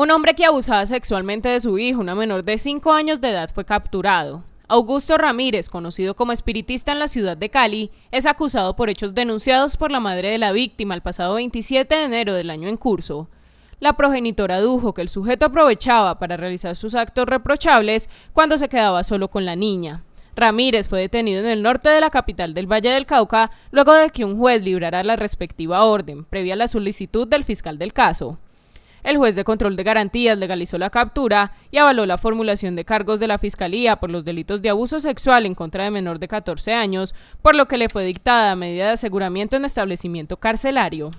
Un hombre que abusaba sexualmente de su hijo, una menor de cinco años de edad, fue capturado. Augusto Ramírez, conocido como espiritista en la ciudad de Cali, es acusado por hechos denunciados por la madre de la víctima el pasado 27 de enero del año en curso. La progenitora adujo que el sujeto aprovechaba para realizar sus actos reprochables cuando se quedaba solo con la niña. Ramírez fue detenido en el norte de la capital del Valle del Cauca luego de que un juez librara la respectiva orden, previa a la solicitud del fiscal del caso el juez de control de garantías legalizó la captura y avaló la formulación de cargos de la Fiscalía por los delitos de abuso sexual en contra de menor de 14 años, por lo que le fue dictada medida de aseguramiento en establecimiento carcelario.